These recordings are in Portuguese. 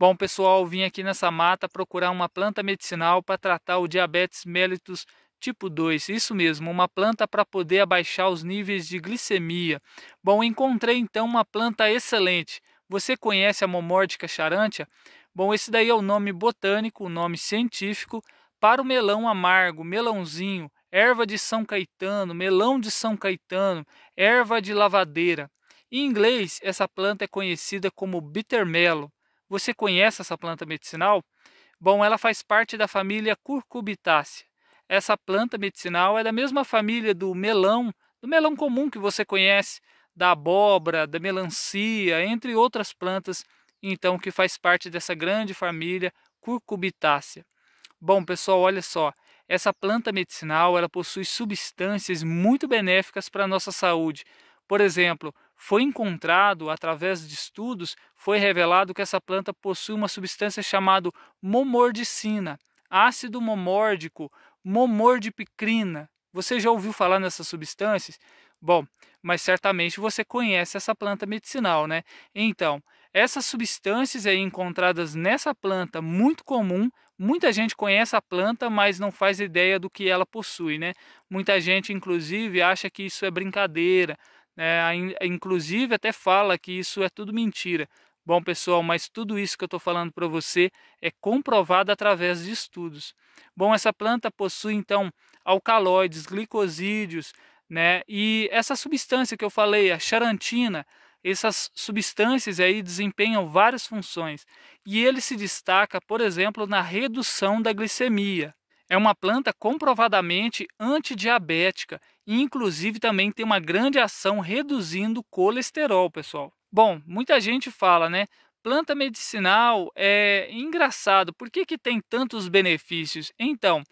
Bom, pessoal, vim aqui nessa mata procurar uma planta medicinal para tratar o diabetes mellitus tipo 2. Isso mesmo, uma planta para poder abaixar os níveis de glicemia. Bom, encontrei então uma planta excelente. Você conhece a Momórdica charantia? Bom, esse daí é o nome botânico, o nome científico para o melão amargo, melãozinho, erva de São Caetano, melão de São Caetano, erva de lavadeira. Em inglês, essa planta é conhecida como bittermelo. Você conhece essa planta medicinal? Bom, ela faz parte da família Curcubitácea. Essa planta medicinal é da mesma família do melão, do melão comum que você conhece, da abóbora, da melancia, entre outras plantas, então que faz parte dessa grande família Curcubitácea. Bom, pessoal, olha só, essa planta medicinal, ela possui substâncias muito benéficas para a nossa saúde. Por exemplo, foi encontrado através de estudos, foi revelado que essa planta possui uma substância chamada momordicina, ácido momórdico, momordipicrina. Você já ouviu falar nessas substâncias? Bom, mas certamente você conhece essa planta medicinal, né? Então, essas substâncias aí encontradas nessa planta muito comum, muita gente conhece a planta, mas não faz ideia do que ela possui, né? Muita gente inclusive acha que isso é brincadeira, é, inclusive até fala que isso é tudo mentira. Bom, pessoal, mas tudo isso que eu estou falando para você é comprovado através de estudos. Bom, essa planta possui então alcaloides, glicosídeos, né? E essa substância que eu falei, a charantina, essas substâncias aí desempenham várias funções. E ele se destaca, por exemplo, na redução da glicemia. É uma planta comprovadamente antidiabética e, inclusive, também tem uma grande ação reduzindo o colesterol, pessoal. Bom, muita gente fala, né? Planta medicinal é engraçado, por que, que tem tantos benefícios? Então,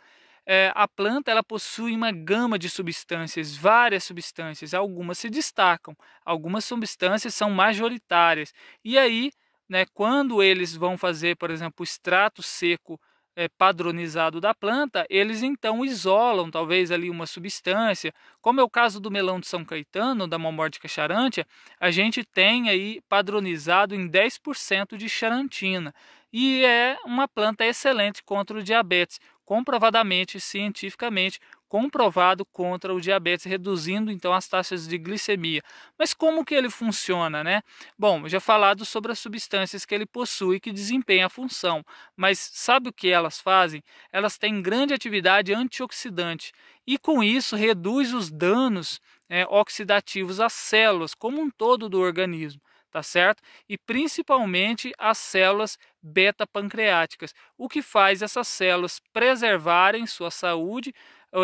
é, a planta ela possui uma gama de substâncias, várias substâncias, algumas se destacam, algumas substâncias são majoritárias. E aí, né, quando eles vão fazer, por exemplo, o extrato seco é, padronizado da planta, eles então isolam talvez ali uma substância, como é o caso do melão de São Caetano, da Momórdica charantia, a gente tem aí padronizado em 10% de charantina, e é uma planta excelente contra o diabetes, comprovadamente, cientificamente, comprovado contra o diabetes, reduzindo então as taxas de glicemia. Mas como que ele funciona, né? Bom, já falado sobre as substâncias que ele possui que desempenham a função, mas sabe o que elas fazem? Elas têm grande atividade antioxidante e com isso reduz os danos é, oxidativos às células como um todo do organismo tá certo? E principalmente as células beta-pancreáticas, o que faz essas células preservarem sua saúde,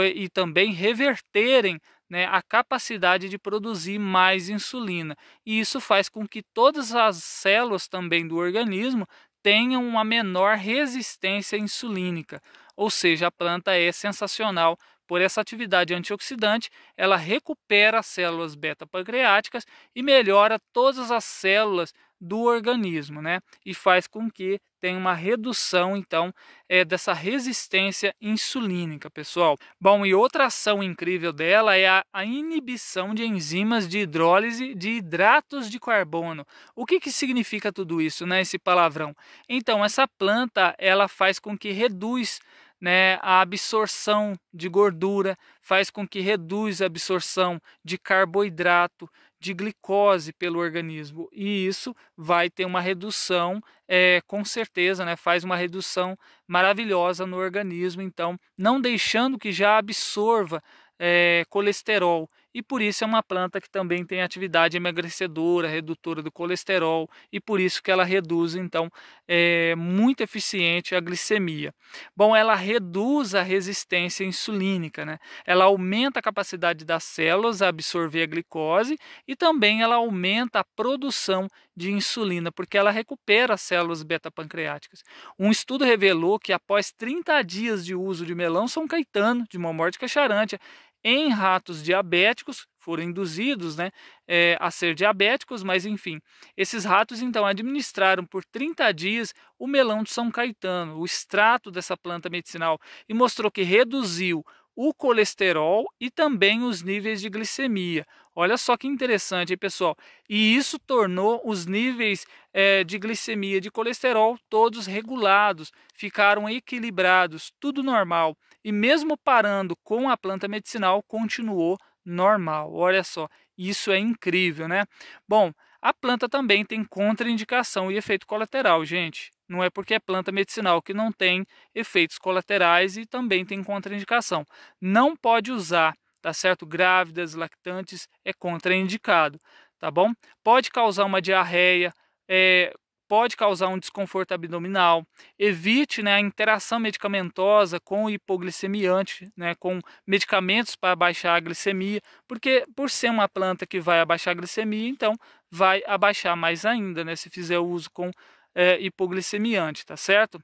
e também reverterem né, a capacidade de produzir mais insulina. E isso faz com que todas as células também do organismo tenham uma menor resistência insulínica. Ou seja, a planta é sensacional por essa atividade antioxidante, ela recupera as células beta-pancreáticas e melhora todas as células do organismo, né? E faz com que tenha uma redução, então, é, dessa resistência insulínica, pessoal. Bom, e outra ação incrível dela é a, a inibição de enzimas de hidrólise de hidratos de carbono. O que, que significa tudo isso, né? Esse palavrão. Então, essa planta, ela faz com que reduz né, a absorção de gordura, faz com que reduz a absorção de carboidrato, de glicose pelo organismo e isso vai ter uma redução, é, com certeza, né, faz uma redução maravilhosa no organismo. Então, não deixando que já absorva é, colesterol e por isso é uma planta que também tem atividade emagrecedora, redutora do colesterol e por isso que ela reduz então é muito eficiente a glicemia. Bom, ela reduz a resistência insulínica, né? Ela aumenta a capacidade das células a absorver a glicose e também ela aumenta a produção de insulina porque ela recupera as células beta-pancreáticas. Um estudo revelou que após 30 dias de uso de melão São Caetano, de morte cacharante, em ratos diabéticos, foram induzidos né, é, a ser diabéticos, mas enfim. Esses ratos então administraram por 30 dias o melão de São Caetano, o extrato dessa planta medicinal, e mostrou que reduziu o colesterol e também os níveis de glicemia. Olha só que interessante, hein, pessoal. E isso tornou os níveis é, de glicemia de colesterol todos regulados, ficaram equilibrados, tudo normal. E mesmo parando com a planta medicinal, continuou normal. Olha só, isso é incrível, né? Bom, a planta também tem contraindicação e efeito colateral, gente. Não é porque é planta medicinal que não tem efeitos colaterais e também tem contraindicação. Não pode usar tá certo? Grávidas, lactantes, é contraindicado, tá bom? Pode causar uma diarreia, é, pode causar um desconforto abdominal. Evite né, a interação medicamentosa com hipoglicemiante, né, com medicamentos para baixar a glicemia, porque por ser uma planta que vai abaixar a glicemia, então vai abaixar mais ainda, né, se fizer o uso com é, hipoglicemiante, tá certo?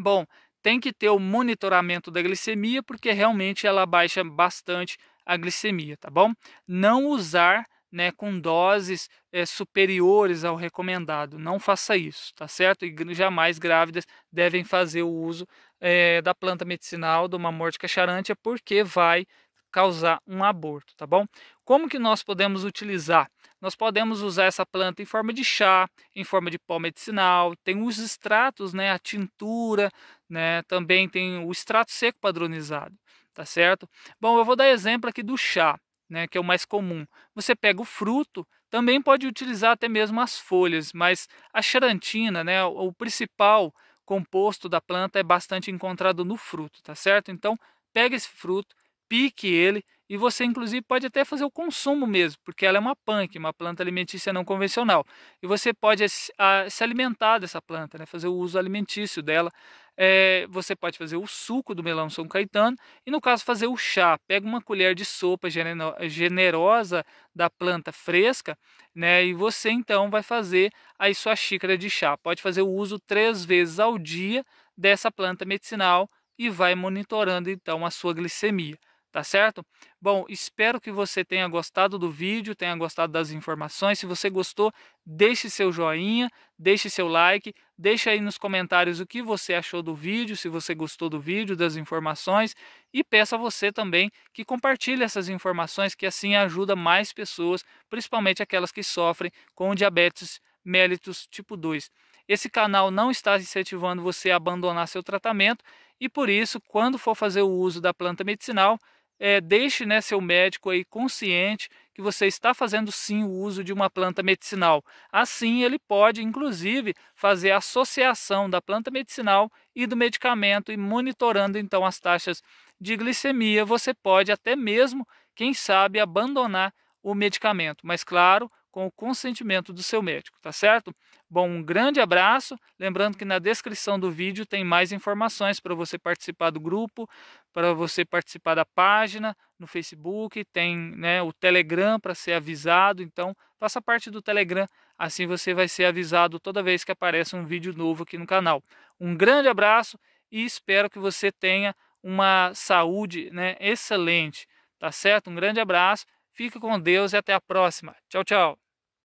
Bom, tem que ter o monitoramento da glicemia, porque realmente ela baixa bastante a glicemia, tá bom? Não usar né, com doses é, superiores ao recomendado, não faça isso, tá certo? E jamais grávidas devem fazer o uso é, da planta medicinal, de uma morte porque vai causar um aborto, tá bom? Como que nós podemos utilizar? Nós podemos usar essa planta em forma de chá, em forma de pó medicinal, tem os extratos, né, a tintura, né, também tem o extrato seco padronizado, tá certo? Bom, eu vou dar exemplo aqui do chá, né, que é o mais comum. Você pega o fruto, também pode utilizar até mesmo as folhas, mas a xarantina, né, o principal composto da planta é bastante encontrado no fruto, tá certo? Então, pega esse fruto, pique ele, e você inclusive pode até fazer o consumo mesmo, porque ela é uma punk, uma planta alimentícia não convencional. E você pode se alimentar dessa planta, né? fazer o uso alimentício dela. É, você pode fazer o suco do melão São Caetano e no caso fazer o chá. Pega uma colher de sopa generosa da planta fresca, né? E você então vai fazer a sua xícara de chá. Pode fazer o uso três vezes ao dia dessa planta medicinal e vai monitorando então a sua glicemia tá certo? Bom, espero que você tenha gostado do vídeo, tenha gostado das informações. Se você gostou, deixe seu joinha, deixe seu like, deixe aí nos comentários o que você achou do vídeo, se você gostou do vídeo, das informações, e peço a você também que compartilhe essas informações, que assim ajuda mais pessoas, principalmente aquelas que sofrem com diabetes mellitus tipo 2. Esse canal não está incentivando você a abandonar seu tratamento e por isso, quando for fazer o uso da planta medicinal, é, deixe né, seu médico aí consciente que você está fazendo sim o uso de uma planta medicinal. Assim, ele pode, inclusive, fazer associação da planta medicinal e do medicamento e monitorando então as taxas de glicemia. Você pode até mesmo, quem sabe, abandonar o medicamento, mas claro, com o consentimento do seu médico, tá certo? Bom, um grande abraço. Lembrando que na descrição do vídeo tem mais informações para você participar do grupo, para você participar da página no Facebook, tem né, o Telegram para ser avisado. Então, faça parte do Telegram, assim você vai ser avisado toda vez que aparece um vídeo novo aqui no canal. Um grande abraço e espero que você tenha uma saúde né, excelente, tá certo? Um grande abraço. Fique com Deus e até a próxima. Tchau, tchau.